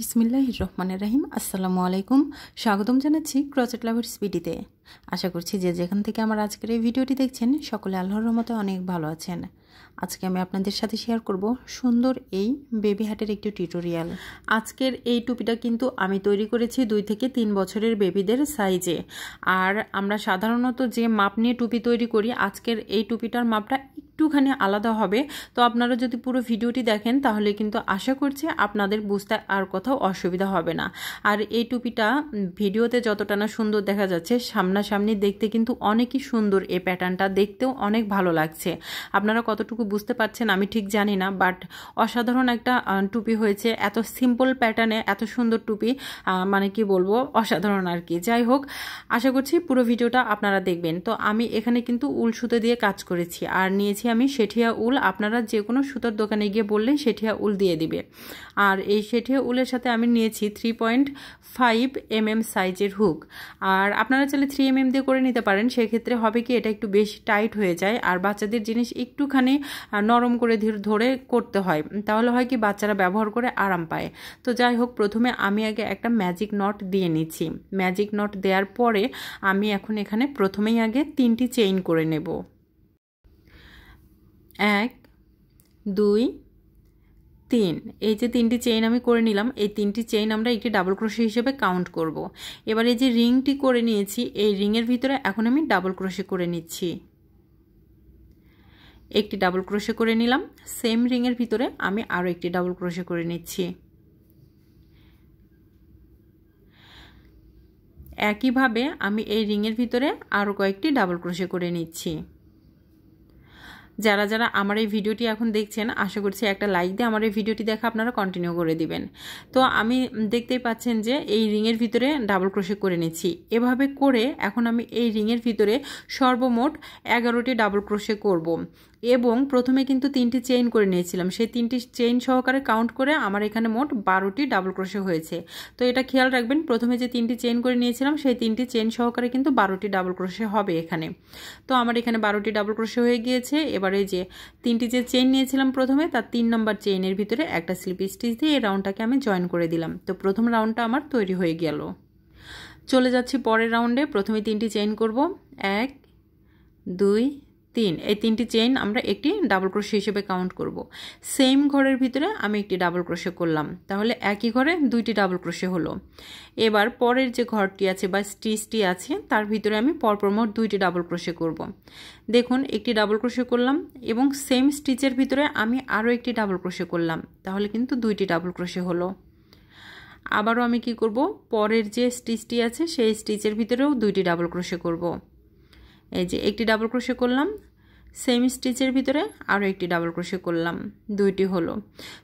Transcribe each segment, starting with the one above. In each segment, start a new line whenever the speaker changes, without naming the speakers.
বিসমিল্লাহ রহমানের রাহিম আসসালামু আলাইকুম স্বাগতম জানাচ্ছি ক্রচেট লাভার স্পিডিতে আশা করছি যে যেখান থেকে আমার আজকের এই ভিডিওটি দেখছেন সকলে আল্লাহর রহমতে অনেক ভালো আছেন আজকে আমি আপনাদের সাথে শেয়ার করব সুন্দর এই বেবি হাটের একটি টিউটোরিয়াল আজকের এই টুপিটা কিন্তু আমি তৈরি করেছি দুই থেকে তিন বছরের বেবিদের সাইজে আর আমরা সাধারণত যে মাপ নিয়ে টুপি তৈরি করি আজকের এই টুপিটার মাপটা একটুখানি আলাদা হবে তো আপনারা যদি পুরো ভিডিওটি দেখেন তাহলে কিন্তু আশা করছি আপনাদের বুঝতে আর কোথাও অসুবিধা হবে না আর এই টুপিটা ভিডিওতে যতটা না সুন্দর দেখা যাচ্ছে সামনে সামনাসামনি দেখতে কিন্তু অনেকই সুন্দর এ প্যাটার্নটা দেখতেও অনেক ভালো লাগছে আপনারা কতটুকু বুঝতে পারছেন আমি ঠিক জানি না বাট অসাধারণ একটা টুপি হয়েছে এত সিম্পল প্যাটার্নে এত সুন্দর টুপি মানে কি বলবো অসাধারণ আর কি যাই হোক আশা করছি পুরো ভিডিওটা আপনারা দেখবেন তো আমি এখানে কিন্তু উল সুতো দিয়ে কাজ করেছি আর নিয়েছি আমি সেঠিয়া উল আপনারা যে কোনো সুতোর দোকানে গিয়ে বললে সেঠিয়া উল দিয়ে দিবে আর এই সেঠিয়া উলের সাথে আমি নিয়েছি three point five M M সাইজের হুক আর আপনারা চাইলে থ্রি পিএমএম দিয়ে করে নিতে পারেন সেক্ষেত্রে হবে কি এটা একটু বেশি টাইট হয়ে যায় আর বাচ্চাদের জিনিস একটুখানি নরম করে ধরে করতে হয় তাহলে হয় কি বাচ্চারা ব্যবহার করে আরাম পায় তো যাই হোক প্রথমে আমি আগে একটা ম্যাজিক নট দিয়ে নিচ্ছি ম্যাজিক নট দেওয়ার পরে আমি এখন এখানে প্রথমেই আগে তিনটি চেইন করে নেব এক দুই তিন এই যে তিনটি চেইন আমি করে নিলাম এই তিনটি চেইন আমরা একটি ডাবল ক্রোশি হিসেবে কাউন্ট করব। এবার এই যে রিংটি করে নিয়েছি এই রিংয়ের ভিতরে এখন আমি ডাবল ক্রোশি করে নিচ্ছি একটি ডাবল ক্রোশে করে নিলাম সেম রিংয়ের ভিতরে আমি আরও একটি ডাবল ক্রোশে করে নিচ্ছি একইভাবে আমি এই রিংয়ের ভিতরে আরও কয়েকটি ডাবল ক্রোশে করে নিচ্ছি যারা যারা আমার এই ভিডিওটি এখন দেখছেন আশা করছি একটা লাইক দিয়ে আমার এই ভিডিওটি দেখা আপনারা কন্টিনিউ করে দিবেন তো আমি দেখতেই পাচ্ছেন যে এই রিংয়ের ভিতরে ডাবল ক্রোশে করে নিচ্ছি এভাবে করে এখন আমি এই রিংয়ের ভিতরে সর্বমোট এগারোটি ডাবল ক্রোশে করব এবং প্রথমে কিন্তু তিনটি চেইন করে নিয়েছিলাম সেই তিনটি চেইন সহকারে কাউন্ট করে আমার এখানে মোট বারোটি ডাবল ক্রোশে হয়েছে তো এটা খেয়াল রাখবেন প্রথমে যে তিনটি চেইন করে নিয়েছিলাম সেই তিনটি চেইন সহকারে কিন্তু বারোটি ডাবল ক্রোশে হবে এখানে তো আমার এখানে বারোটি ডাবল ক্রোশে হয়ে গিয়েছে এবারে যে তিনটি যে চেইন নিয়েছিলাম প্রথমে তার তিন নম্বর চেইনের ভিতরে একটা স্লিপ স্টিচ দিয়ে এই রাউন্ডটাকে আমি জয়েন করে দিলাম তো প্রথম রাউন্ডটা আমার তৈরি হয়ে গেল চলে যাচ্ছি পরের রাউন্ডে প্রথমে তিনটি চেইন করব এক দুই তিন এই তিনটি চেইন আমরা একটি ডাবল ক্রোশে হিসেবে কাউন্ট করব সেম ঘরের ভিতরে আমি একটি ডাবল ক্রোশে করলাম তাহলে একই ঘরে দুইটি ডাবল ক্রোশে হলো এবার পরের যে ঘরটি আছে বা স্টিচটি আছে তার ভিতরে আমি পরপর মোট দুইটি ডাবল ক্রোশে করব। দেখুন একটি ডাবল ক্রোশে করলাম এবং সেম স্টিচের ভিতরে আমি আরও একটি ডাবল ক্রোশে করলাম তাহলে কিন্তু দুইটি ডাবল ক্রোশে হলো আবারও আমি কি করব পরের যে স্টিচটি আছে সেই স্টিচের ভিতরেও দুইটি ডাবল ক্রোশে করব। এই যে একটি ডাবল ক্রোশে করলাম সেম স্টিচের ভিতরে আরও একটি ডাবল ক্রোশে করলাম দুইটি হলো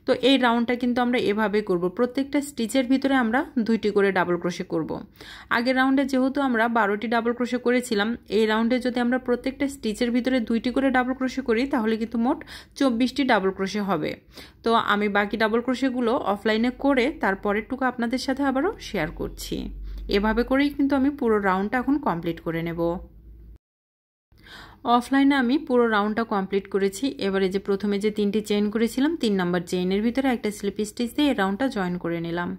তো এই রাউন্ডটা কিন্তু আমরা এভাবে করব প্রত্যেকটা স্টিচের ভিতরে আমরা দুইটি করে ডাবল ক্রোশে করব। আগের রাউন্ডে যেহেতু আমরা বারোটি ডাবল ক্রোশে করেছিলাম এই রাউন্ডে যদি আমরা প্রত্যেকটা স্টিচের ভিতরে দুইটি করে ডাবল ক্রোশে করি তাহলে কিন্তু মোট চব্বিশটি ডাবল ক্রোশে হবে তো আমি বাকি ডাবল ক্রোশেগুলো অফলাইনে করে তারপরেরটুকু আপনাদের সাথে আবারও শেয়ার করছি এভাবে করেই কিন্তু আমি পুরো রাউন্ডটা এখন কমপ্লিট করে নেব অফলাইনে আমি পুরো রাউন্ডটা কমপ্লিট করেছি এবারে যে প্রথমে যে তিনটি চেইন করেছিলাম তিন নাম্বার চেইনের ভিতরে একটা স্লিপ স্টিচ দিয়ে এই রাউন্ডটা জয়েন করে নিলাম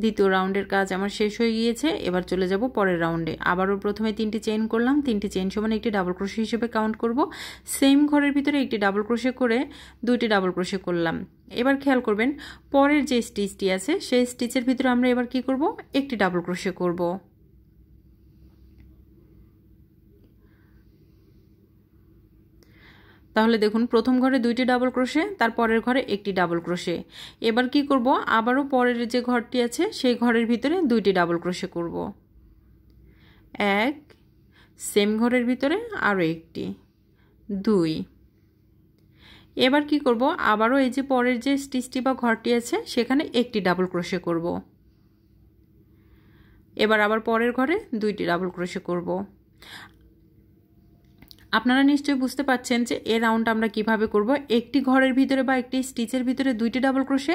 দ্বিতীয় রাউন্ডের কাজ আমার শেষ হয়ে গিয়েছে এবার চলে যাব পরের রাউন্ডে আবারও প্রথমে তিনটি চেন করলাম তিনটি চেন সমান একটি ডাবল ক্রোশে হিসেবে কাউন্ট করব সেম ঘরের ভিতরে একটি ডাবল ক্রোশে করে দুইটি ডাবল ক্রোশে করলাম এবার খেয়াল করবেন পরের যে স্টিচটি আছে সেই স্টিচের ভিতরে আমরা এবার কি করব একটি ডাবল ক্রোশে করব তাহলে দেখুন প্রথম ঘরে দুইটি ডাবল ক্রোশে তার পরের ঘরে একটি ডাবল ক্রোশে এবার কি করব আবারও পরের যে ঘরটি আছে সেই ঘরের ভিতরে দুইটি ডাবল ক্রোশে করব এক সেম ঘরের ভিতরে আরও একটি দুই এবার কি করব আবারও এই যে পরের যে স্টিচটি বা ঘরটি আছে সেখানে একটি ডাবল ক্রোশে করব এবার আবার পরের ঘরে দুইটি ডাবল ক্রোশে করব আপনারা নিশ্চয়ই বুঝতে পাচ্ছেন যে এ রাউন্ড আমরা কিভাবে করব একটি ঘরের ভিতরে বা একটি স্টিচের ভিতরে দুইটি ডাবল ক্রোশে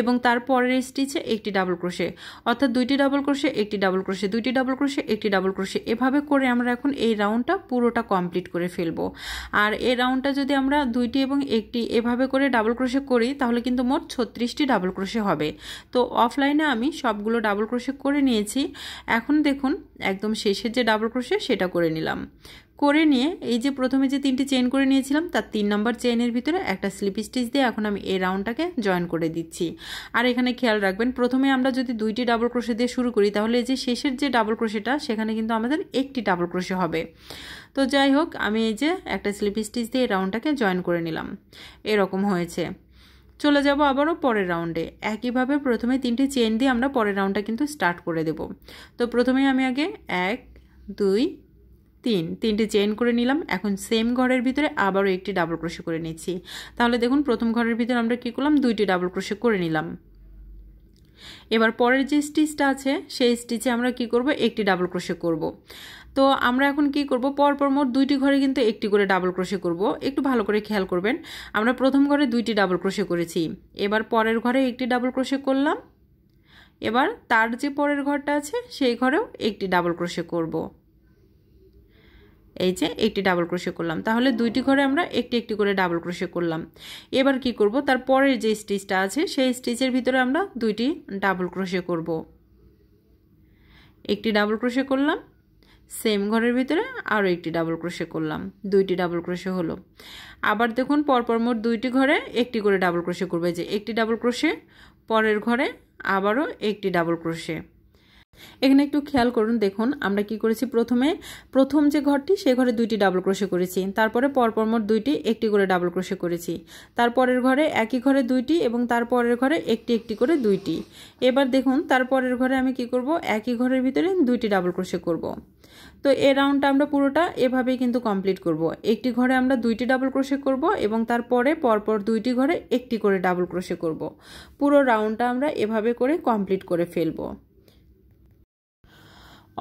এবং তারপরের স্টিচে একটি ডাবল ক্রোশে অর্থাৎ দুইটি ডাবল ক্রোশে একটি ডাবল ক্রোশে দুইটি ডাবল ক্রোশে একটি ডাবল ক্রোশে এভাবে করে আমরা এখন এই রাউন্ডটা পুরোটা কমপ্লিট করে ফেলব আর এই রাউন্ডটা যদি আমরা দুইটি এবং একটি এভাবে করে ডাবল ক্রোশে করি তাহলে কিন্তু মোট ছত্রিশটি ডাবল ক্রোশে হবে তো অফলাইনে আমি সবগুলো ডাবল ক্রোশে করে নিয়েছি এখন দেখুন একদম শেষের যে ডাবল ক্রোশে সেটা করে নিলাম করে নিয়ে এই যে প্রথমে যে তিনটি চেন করে নিয়েছিলাম তার তিন নম্বর চেনের ভিতরে একটা স্লিপ স্টিচ দিয়ে এখন আমি এই রাউন্ডটাকে জয়েন করে দিচ্ছি আর এখানে খেয়াল রাখবেন প্রথমে আমরা যদি দুইটি ডাবল ক্রোশে দিয়ে শুরু করি তাহলে যে শেষের যে ডাবল ক্রোশেটা সেখানে কিন্তু আমাদের একটি ডাবল ক্রোশে হবে তো যাই হোক আমি এই যে একটা স্লিপ স্টিচ দিয়ে এই রাউন্ডটাকে জয়েন করে নিলাম এরকম হয়েছে চলে যাব আবারও পরের রাউন্ডে একইভাবে প্রথমে তিনটি চেন দিয়ে আমরা পরের রাউন্ডটা কিন্তু স্টার্ট করে দেব তো প্রথমে আমি আগে এক দুই তিন তিনটে চেন করে নিলাম এখন সেম ঘরের ভিতরে আবারও একটি ডাবল ক্রোশে করে নিচ্ছি তাহলে দেখুন প্রথম ঘরের ভিতরে আমরা কী করলাম দুইটি ডাবল ক্রোশে করে নিলাম এবার পরের যে স্টিচটা আছে সেই স্টিচে আমরা কি করব একটি ডাবল ক্রোশে করব। তো আমরা এখন কি করব পরপর মোট দুইটি ঘরে কিন্তু একটি করে ডাবল ক্রোশে করব একটু ভালো করে খেয়াল করবেন আমরা প্রথম ঘরে দুইটি ডাবল ক্রোশে করেছি এবার পরের ঘরে একটি ডাবল ক্রোশে করলাম এবার তার যে পরের ঘরটা আছে সেই ঘরেও একটি ডাবল ক্রোশে করব এই যে একটি ডাবল ক্রোশে করলাম তাহলে দুইটি ঘরে আমরা একটি একটি করে ডাবল ক্রোশে করলাম এবার কি করব তার পরের যে স্টিচটা আছে সেই স্টিচের ভিতরে আমরা দুইটি ডাবল ক্রোশে করব একটি ডাবল ক্রোশে করলাম সেম ঘরের ভিতরে আরও একটি ডাবল ক্রোশে করলাম দুইটি ডাবল ক্রোশে হলো আবার দেখুন পরপর মোট দুইটি ঘরে একটি করে ডাবল ক্রোশে করবে যে একটি ডাবল ক্রোশে পরের ঘরে আবারও একটি ডাবল ক্রোশে এখানে একটু খেয়াল করুন দেখুন আমরা কি করেছি প্রথমে প্রথম যে ঘরটি সেই ঘরে দুইটি ডাবল ক্রোশে করেছি তারপরে পরপর মোট দুইটি একটি করে ডাবল ক্রোশে করেছি তারপরের ঘরে একই ঘরে দুইটি এবং তারপরের ঘরে একটি একটি করে দুইটি এবার দেখুন তারপরের ঘরে আমি কি করব একই ঘরের ভিতরে দুইটি ডাবল ক্রোশে করব। তো এ রাউন্ডটা আমরা পুরোটা এভাবেই কিন্তু কমপ্লিট করব। একটি ঘরে আমরা দুইটি ডাবল ক্রোশে করব এবং তারপরে পরপর দুইটি ঘরে একটি করে ডাবল ক্রোশে করব। পুরো রাউন্ডটা আমরা এভাবে করে কমপ্লিট করে ফেলবো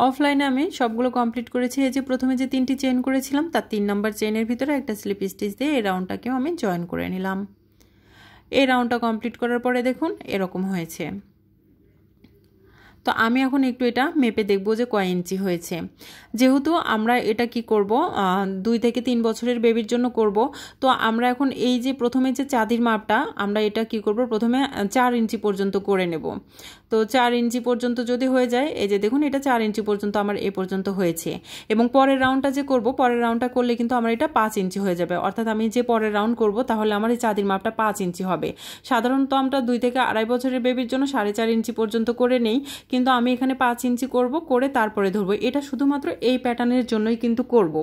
অফলাইনে আমি সবগুলো কমপ্লিট করেছি এই যে প্রথমে যে তিনটি চেন করেছিলাম তার তিন নম্বর চেনের ভিতরে একটা স্লিপ স্টিচ দিয়ে এই রাউন্ডটাকেও আমি জয়েন করে নিলাম এই রাউন্ডটা কমপ্লিট করার পরে দেখুন এরকম হয়েছে তো আমি এখন একটু এটা মেপে দেখব যে কয় ইঞ্চি হয়েছে যেহেতু আমরা এটা কি করব দুই থেকে তিন বছরের বেবির জন্য করব তো আমরা এখন এই যে প্রথমে যে চাঁদির মাপটা আমরা এটা কি করব প্রথমে চার ইঞ্চি পর্যন্ত করে নেব তো চার ইঞ্চি পর্যন্ত যদি হয়ে যায় এই যে দেখুন এটা চার ইঞ্চি পর্যন্ত আমার এ পর্যন্ত হয়েছে এবং পরের রাউন্ডটা যে করব পরের রাউন্ডটা করলে কিন্তু আমার এটা পাঁচ ইঞ্চি হয়ে যাবে অর্থাৎ আমি যে পরের রাউন্ড করব তাহলে আমার এই চাঁদির মাপটা পাঁচ ইঞ্চি হবে সাধারণত আমরা দুই থেকে আড়াই বছরের বেবির জন্য সাড়ে চার ইঞ্চি পর্যন্ত করে নেই কিন্তু আমি এখানে পাঁচ ইঞ্চি করব করে তারপরে ধরবো এটা শুধুমাত্র এই প্যাটার্নের জন্যই কিন্তু করব।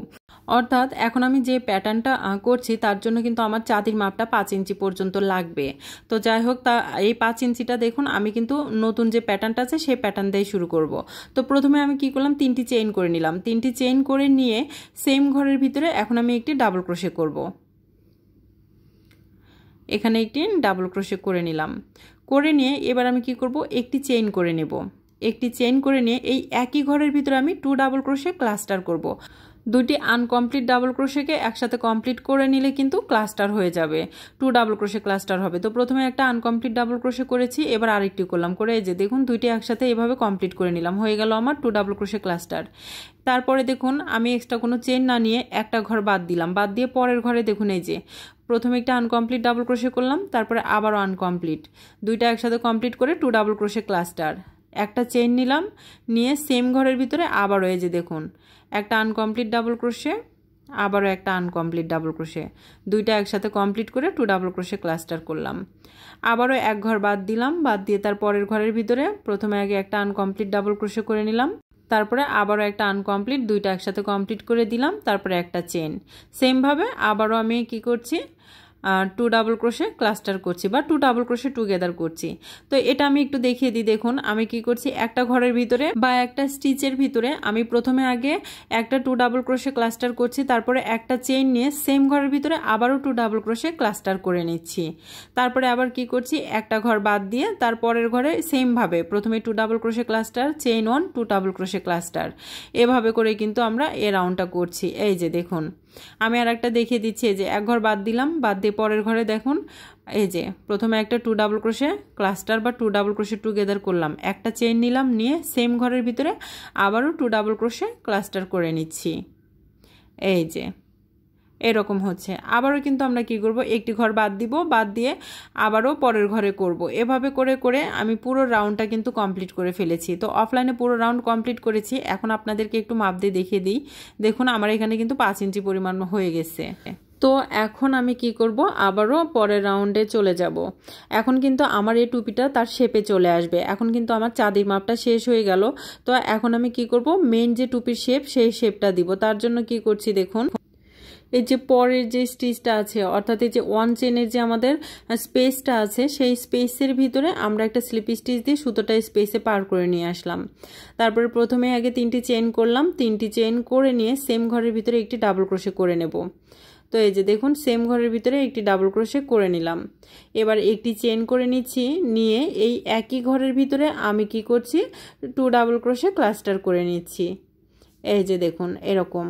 অর্থাৎ এখন আমি যে প্যাটার্নটা করছি তার জন্য কিন্তু আমার চাঁদির মাপটা পাঁচ ইঞ্চি পর্যন্ত লাগবে তো যাই হোক তা এই পাঁচ ইঞ্চিটা দেখুন আমি কিন্তু নতুন যে প্যাটার্নটা আছে সেই প্যাটার্ন দিয়ে শুরু করব। তো প্রথমে আমি কি করলাম তিনটি চেইন করে নিলাম তিনটি চেইন করে নিয়ে সেম ঘরের ভিতরে এখন আমি একটি ডাবল ক্রোশে করব। এখানে একটি ডাবল ক্রোশে করে নিলাম করে নিয়ে এবার আমি কি করব একটি চেইন করে নেব একটি চেন করে নিয়ে এই একই ঘরের ভিতরে আমি টু ডাবল ক্রোশে ক্লাস্টার করব। দুটি আনকমপ্লিট ডাবল ক্রোশেকে একসাথে কমপ্লিট করে নিলে কিন্তু ক্লাস্টার হয়ে যাবে টু ডাবল ক্রোশে ক্লাস্টার হবে তো প্রথমে একটা আনকমপ্লিট ডাবল ক্রোশে করেছি এবার আরেকটি করলাম করে এই যে দেখুন দুইটি একসাথে এভাবে কমপ্লিট করে নিলাম হয়ে গেল আমার টু ডাবল ক্রোশে ক্লাস্টার তারপরে দেখুন আমি এক্সট্রা কোনো চেন না নিয়ে একটা ঘর বাদ দিলাম বাদ দিয়ে পরের ঘরে দেখুন এই যে প্রথমে একটা আনকমপ্লিট ডাবল ক্রোশে করলাম তারপরে আবারও আনকমপ্লিট দুইটা একসাথে কমপ্লিট করে টু ডাবল ক্রোশে ক্লাস্টার একটা চেইন নিলাম নিয়ে সেম ঘরের ভিতরে আবারও এই যে দেখুন একটা আনকমপ্লিট ডাবল ক্রোশে আবারও একটা আনকমপ্লিট ডাবল ক্রোশে দুইটা একসাথে কমপ্লিট করে টু ডাবল ক্রোশে ক্লাস্টার করলাম আবারও এক ঘর বাদ দিলাম বাদ দিয়ে তার পরের ঘরের ভিতরে প্রথমে আগে একটা আনকমপ্লিট ডাবল ক্রোশে করে নিলাম তারপরে আবারও একটা আনকমপ্লিট দুইটা একসাথে কমপ্লিট করে দিলাম তারপরে একটা চেন সেমভাবে আবারও আমি কি করছি টু ডাবল ক্রোশে ক্লাস্টার করছি বা টু ডাবল ক্রোশে টুগেদার করছি তো এটা আমি একটু দেখিয়ে দিই দেখুন আমি কি করছি একটা ঘরের ভিতরে বা একটা স্টিচের ভিতরে আমি প্রথমে আগে একটা টু ডাবল ক্রোশে ক্লাস্টার করছি তারপরে একটা চেইন নিয়ে সেম ঘরের ভিতরে আবারও টু ডাবল ক্রোশে ক্লাস্টার করে নিচ্ছি তারপরে আবার কি করছি একটা ঘর বাদ দিয়ে তারপরের ঘরে সেমভাবে প্রথমে two double crochet cluster chain one two double crochet cluster এভাবে করে কিন্তু আমরা এ রাউন্ডটা করছি এই যে দেখুন আমি আর একটা দেখিয়ে দিচ্ছি এই যে এক ঘর বাদ দিলাম বাদ দিয়ে পরের ঘরে দেখুন এই যে প্রথমে একটা টু ডাবল ক্রোশে ক্লাস্টার বা টু ডাবল ক্রোশে টুগেদার করলাম একটা চেন নিলাম নিয়ে সেম ঘরের ভিতরে আবারও টু ডাবল ক্রোশে ক্লাস্টার করে নিচ্ছি এই যে এরকম হচ্ছে আবারও কিন্তু আমরা কি করব একটি ঘর বাদ দিব বাদ দিয়ে আবারও পরের ঘরে করব। এভাবে করে করে আমি পুরো রাউন্ডটা কিন্তু কমপ্লিট করে ফেলেছি তো অফলাইনে পুরো রাউন্ড কমপ্লিট করেছি এখন আপনাদেরকে একটু মাপ দিয়ে দেখিয়ে দিই দেখুন আমার এখানে কিন্তু পাঁচ ইঞ্চি পরিমাণ হয়ে গেছে তো এখন আমি কি করব আবারও পরের রাউন্ডে চলে যাব এখন কিন্তু আমার এই টুপিটা তার শেপে চলে আসবে এখন কিন্তু আমার চাঁদির মাপটা শেষ হয়ে গেল তো এখন আমি কি করব মেন যে টুপির শেপ সেই শেপটা দিব তার জন্য কি করছি দেখুন এর যে পরের যে স্টিচটা আছে অর্থাৎ এই যে ওয়ান চেনের যে আমাদের স্পেসটা আছে সেই স্পেসের ভিতরে আমরা একটা স্লিপ স্টিচ দিয়ে সুতোটা স্পেসে পার করে নিয়ে আসলাম তারপরে প্রথমে আগে তিনটি চেন করলাম তিনটি চেন করে নিয়ে সেম ঘরের ভিতরে একটি ডাবল ক্রোশে করে নেব তো এই যে দেখুন সেম ঘরের ভিতরে একটি ডাবল ক্রোশে করে নিলাম এবার একটি চেন করে নিচ্ছি নিয়ে এই একই ঘরের ভিতরে আমি কি করছি টু ডাবল ক্রোশে ক্লাস্টার করে নিচ্ছি এই যে দেখুন এরকম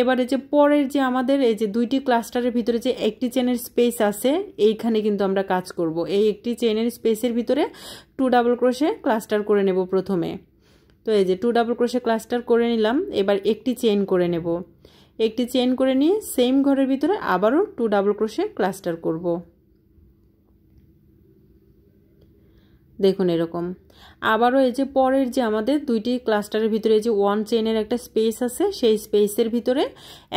এবারে যে পরের যে আমাদের এই যে দুইটি ক্লাস্টারের ভিতরে যে একটি চেনের স্পেস আছে এইখানে কিন্তু আমরা কাজ করব এই একটি চেনের স্পেসের ভিতরে টু ডাবল ক্রোশে ক্লাস্টার করে নেব প্রথমে তো এই যে টু ডাবল ক্রোশে ক্লাস্টার করে নিলাম এবার একটি চেন করে নেব একটি চেন করে নিয়ে সেম ঘরের ভিতরে আবারও টু ডাবল ক্রোশে ক্লাস্টার করব দেখুন এরকম আবারও এই যে পরের যে আমাদের দুইটি ক্লাস্টারের ভিতরে এই যে ওয়ান চেনের একটা স্পেস আছে সেই স্পেসের ভিতরে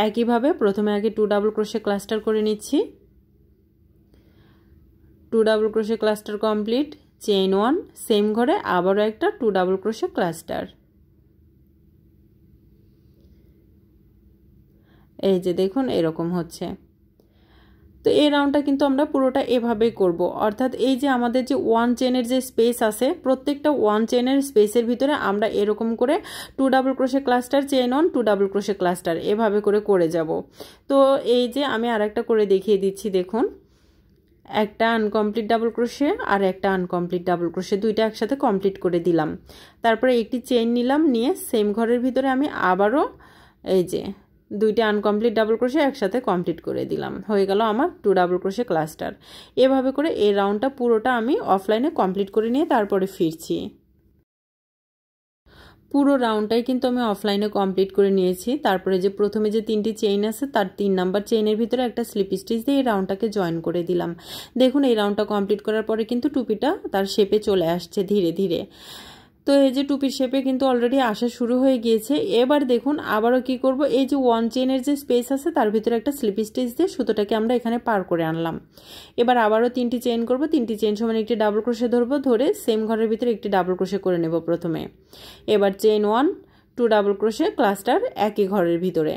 একইভাবে প্রথমে আগে টু ডাবল ক্রোশে ক্লাস্টার করে নিচ্ছি two double crochet cluster complete chain one same ঘরে আবারও একটা টু ডাবল ক্রোশে ক্লাস্টার এই যে দেখুন এরকম হচ্ছে তো এই রাউন্ডটা কিন্তু আমরা পুরোটা এভাবেই করব অর্থাৎ এই যে আমাদের যে ওয়ান চেনের যে স্পেস আছে প্রত্যেকটা ওয়ান চেনের স্পেসের ভিতরে আমরা এরকম করে two double crochet cluster chain one two double crochet cluster এভাবে করে করে যাব তো এই যে আমি আর একটা করে দেখিয়ে দিচ্ছি দেখুন একটা আনকমপ্লিট ডাবল ক্রোশে আর একটা আনকমপ্লিট ডাবল ক্রোশে দুইটা একসাথে কমপ্লিট করে দিলাম তারপরে একটি চেন নিলাম নিয়ে সেম ঘরের ভিতরে আমি আবারও এই যে দুইটা আনকমপ্লিট ডাবল ক্রোশে একসাথে কমপ্লিট করে দিলাম হয়ে গেল আমার টু ডাবল ক্রোশে ক্লাস্টার এভাবে করে এই রাউন্ডটা পুরোটা আমি অফলাইনে কমপ্লিট করে নিয়ে তারপরে ফিরছি পুরো রাউন্ডটাই কিন্তু আমি অফলাইনে কমপ্লিট করে নিয়েছি তারপরে যে প্রথমে যে তিনটি চেইন আছে তার তিন নাম্বার চেইনের ভিতরে একটা স্লিপ স্টিচ দিয়ে এই রাউন্ডটাকে জয়েন করে দিলাম দেখুন এই রাউন্ডটা কমপ্লিট করার পরে কিন্তু টুপিটা তার শেপে চলে আসছে ধীরে ধীরে তো এই যে টুপির শেপে কিন্তু অলরেডি আসা শুরু হয়ে গিয়েছে এবার দেখুন আবারও কি করব এই যে ওয়ান চেনের যে স্পেস আছে তার ভিতরে একটা স্লিপ স্টেজ দিয়ে সুতোটাকে আমরা এখানে পার করে আনলাম এবার আবারও তিনটি চেন করব তিনটি চেন সমান একটি ডাবল ক্রোশে ধরবো ধরে সেম ঘরের ভিতরে একটি ডাবল ক্রোশে করে নেব প্রথমে এবার chain one two double crochet cluster একই ঘরের ভিতরে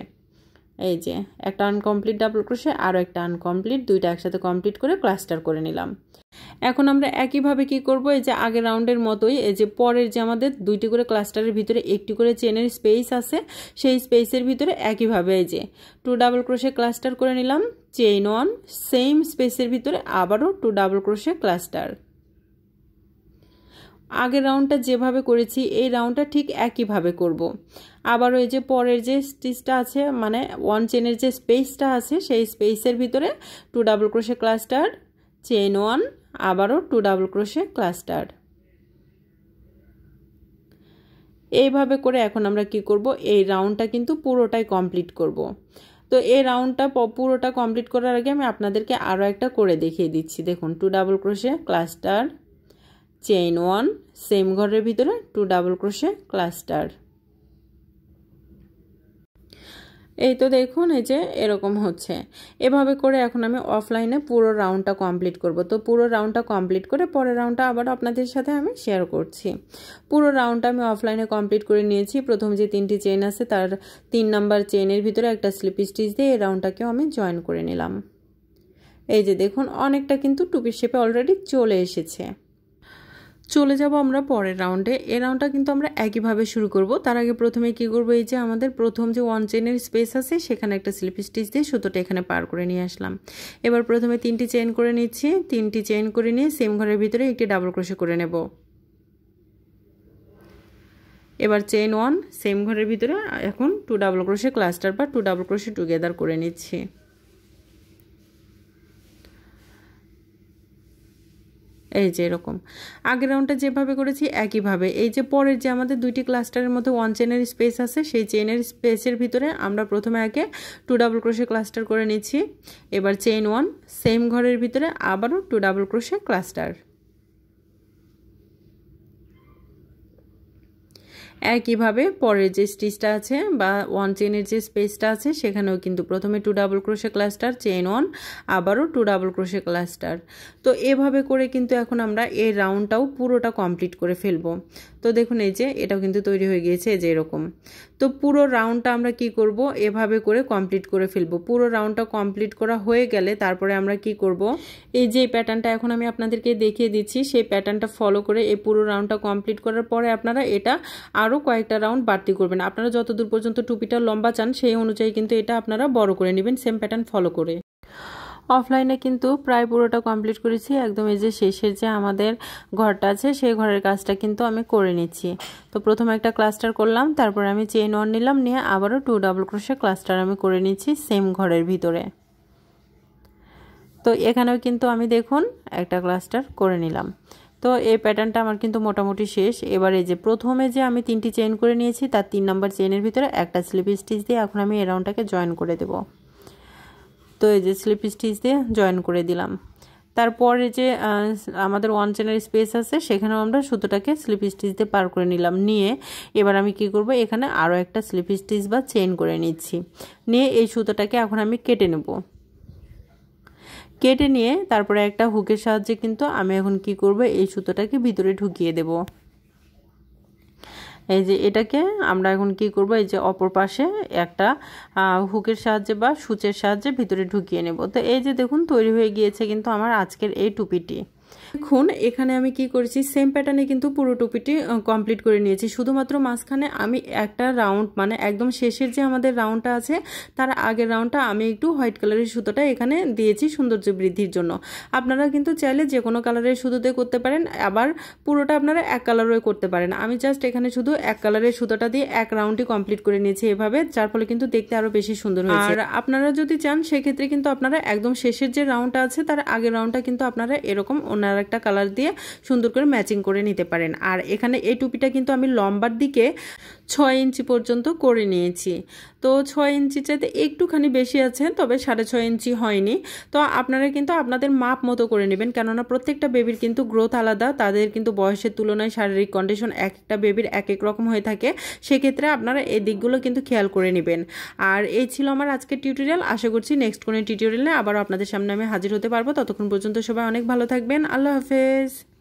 এই যে একটা আনকমপ্লিট ডাবল ক্রোশে আরও একটা আনকমপ্লিট দুইটা একসাথে কমপ্লিট করে ক্লাস্টার করে নিলাম এখন আমরা একইভাবে কি করব এই যে আগের রাউন্ডের মতোই এই যে পরের যে আমাদের দুইটি করে ক্লাস্টারের ভিতরে একটি করে চেনের স্পেস আছে সেই স্পেসের ভিতরে একইভাবে এই যে টু ডাবল ক্রোশে ক্লাস্টার করে নিলাম চেইন ওয়ান সেম স্পেসের ভিতরে আবারও টু ডাবল ক্রোশে ক্লাস্টার আগের রাউন্ডটা যেভাবে করেছি এই রাউন্ডটা ঠিক একইভাবে করব। আবার ওই যে পরের যে স্টিচটা আছে মানে ওয়ান চেনের যে স্পেসটা আছে সেই স্পেসের ভিতরে two double crochet cluster chain one আবারও টু ডাবল ক্রোশে ক্লাস্টার এইভাবে করে এখন আমরা কি করব এই রাউন্ডটা কিন্তু পুরোটাই কমপ্লিট করব। তো এই রাউন্ডটা পুরোটা কমপ্লিট করার আগে আমি আপনাদেরকে আরও একটা করে দেখিয়ে দিচ্ছি দেখুন two double crochet cluster chain one same ঘরের ভিতরে টু ডাবল ক্রোশে ক্লাস্টার এই তো দেখুন এই যে এরকম হচ্ছে এভাবে করে এখন আমি অফলাইনে পুরো রাউন্ডটা কমপ্লিট করব তো পুরো রাউন্ডটা কমপ্লিট করে পরের রাউন্ডটা আবার আপনাদের সাথে আমি শেয়ার করছি পুরো রাউন্ডটা আমি অফলাইনে কমপ্লিট করে নিয়েছি প্রথম যে তিনটি চেন আছে তার তিন নাম্বার চেনের ভিতরে একটা স্লিপ স্টিচ দিয়ে এই রাউন্ডটাকেও আমি জয়েন করে নিলাম এই যে দেখুন অনেকটা কিন্তু টুপির শেপে অলরেডি চলে এসেছে চলে যাব আমরা পরের রাউন্ডে এ রাউন্ডটা কিন্তু আমরা একইভাবে শুরু করব তার আগে প্রথমে কি করব এই যে আমাদের প্রথম যে ওয়ান চেনের স্পেস আছে সেখানে একটা স্লিপ স্টিচ দিয়ে সুতোটা এখানে পার করে নিয়ে আসলাম এবার প্রথমে তিনটি চেন করে নিচ্ছি তিনটি চেন করে নিয়ে সেম ঘরের ভিতরে একটি ডাবল ক্রোশে করে নেব এবার চেন ওয়ান সেম ঘরের ভিতরে এখন টু ডাবল ক্রোশে ক্লাস্টার বা টু ডাবল ক্রোশে টুগেদার করে নিচ্ছি এই যে এরকম আগের রাউন্ডটা যেভাবে করেছি একইভাবে এই যে পরের যে আমাদের দুইটি ক্লাস্টারের মধ্যে ওয়ান চেনের স্পেস আছে সেই চেনের স্পেসের ভিতরে আমরা প্রথমে আগে টু ডাবল ক্রোশে ক্লাস্টার করে নিচ্ছি এবার চেন ওয়ান সেম ঘরের ভিতরে আবারও টু ডাবল ক্রোশে ক্লাস্টার একইভাবে পরের যে স্টিচটা আছে বা ওয়ান চেনের যে স্পেসটা আছে সেখানেও কিন্তু প্রথমে two double crochet cluster chain one আবারও টু ডাবল ক্রোশে ক্লাস্টার তো এভাবে করে কিন্তু এখন আমরা এই রাউন্ডটাও পুরোটা কমপ্লিট করে ফেলবো তো দেখুন এই যে এটাও কিন্তু তৈরি হয়ে গিয়েছে যে এরকম তো পুরো রাউন্ডটা আমরা কি করব এভাবে করে কমপ্লিট করে ফেলবো পুরো রাউন্ডটা কমপ্লিট করা হয়ে গেলে তারপরে আমরা কি করব এই যে প্যাটার্নটা এখন আমি আপনাদেরকে দেখিয়ে দিচ্ছি সেই প্যাটার্নটা ফলো করে এই পুরো রাউন্ডটা কমপ্লিট করার পরে আপনারা এটা আরও আরও কয়েকটা রাউন্ড বাড়তি করবেন আপনারা যতদূর পর্যন্ত টুপিটা লম্বা চান সেই অনুযায়ী কিন্তু এটা আপনারা বড় করে নেবেন সেম প্যাটার্ন ফলো করে অফলাইনে কিন্তু প্রায় পুরোটা কমপ্লিট করেছি একদম এই যে শেষের যে আমাদের ঘরটা আছে সেই ঘরের কাজটা কিন্তু আমি করে নিচ্ছি তো প্রথমে একটা ক্লাস্টার করলাম তারপর আমি চেন ওয়ান নিলাম নিয়ে আবারও টু ডাবল ক্রোশে ক্লাস্টার আমি করে নিচ্ছি সেম ঘরের ভিতরে তো এখানেও কিন্তু আমি দেখুন একটা ক্লাস্টার করে নিলাম তো এই প্যাটার্নটা আমার কিন্তু মোটামুটি শেষ এবারে যে প্রথমে যে আমি তিনটি চেন করে নিয়েছি তার তিন নম্বর চেনের ভিতরে একটা স্লিপ স্টিচ দিয়ে এখন আমি এরাউন্ডটাকে জয়েন করে দেব তো এই যে স্লিপ স্টিচ দিয়ে জয়েন করে দিলাম তারপরে যে আমাদের ওয়ান চেনের স্পেস আছে সেখানেও আমরা সুতোটাকে স্লিপ স্টিচ দিয়ে পার করে নিলাম নিয়ে এবার আমি কি করব এখানে আরও একটা স্লিপ স্টিচ বা চেন করে নিচ্ছি নিয়ে এই সুতোটাকে এখন আমি কেটে নেবো কেটে নিয়ে তারপরে একটা হুকের সাহায্যে কিন্তু আমি এখন কি করব এই সুতোটাকে ভিতরে ঢুকিয়ে দেব এই যে এটাকে আমরা এখন কি করব এই যে অপর পাশে একটা হুকের সাহায্যে বা সূচের সাহায্যে ভিতরে ঢুকিয়ে নেব তো এই যে দেখুন তৈরি হয়ে গিয়েছে কিন্তু আমার আজকের এই টুপিটি এখন এখানে আমি কি করেছি সেম প্যাটার্নে কিন্তু পুরো টুপিটি কমপ্লিট করে নিয়েছি শুধুমাত্র মাঝখানে আমি একটা রাউন্ড মানে একদম শেষের যে আমাদের রাউন্ডটা আছে তার আগের রাউন্ডটা আমি একটু হোয়াইট কালারের সুতোটা এখানে দিয়েছি সৌন্দর্য বৃদ্ধির জন্য আপনারা কিন্তু চাইলে যে কোনো কালারের সুতোতে করতে পারেন আবার পুরোটা আপনারা এক কালারও করতে পারেন আমি জাস্ট এখানে শুধু এক কালারের সুতোটা দিয়ে এক রাউন্ডটি কমপ্লিট করে নিয়েছি এভাবে যার ফলে কিন্তু দেখতে আরও বেশি সুন্দর হয়েছে আর আপনারা যদি চান সেক্ষেত্রে কিন্তু আপনারা একদম শেষের যে রাউন্ডটা আছে তার আগের রাউন্ডটা কিন্তু আপনারা এরকম অন্য আর একটা কালার দিয়ে সুন্দর করে ম্যাচিং করে নিতে পারেন আর এখানে এই টুপিটা কিন্তু আমি লম্বার দিকে ছয় ইঞ্চি পর্যন্ত করে নিয়েছি তো ছয় ইঞ্চি চাইতে একটুখানি বেশি আছে তবে সাড়ে ছয় ইঞ্চি হয়নি তো আপনারা কিন্তু আপনাদের মাপ মতো করে নেবেন কেননা প্রত্যেকটা বেবির কিন্তু গ্রোথ আলাদা তাদের কিন্তু বয়সের তুলনায় শারীরিক কন্ডিশন একটা বেবির এক এক রকম হয়ে থাকে সেক্ষেত্রে আপনারা এই দিকগুলো কিন্তু খেয়াল করে নেবেন আর এই ছিল আমার আজকের টিউটোরিয়াল আশা করছি নেক্সট কোনো টিউটোরিয়ালে আবারও আপনাদের সামনে আমি হাজির হতে পারবো ততক্ষণ পর্যন্ত সবাই অনেক ভালো থাকবেন আল্লাহ হাফেজ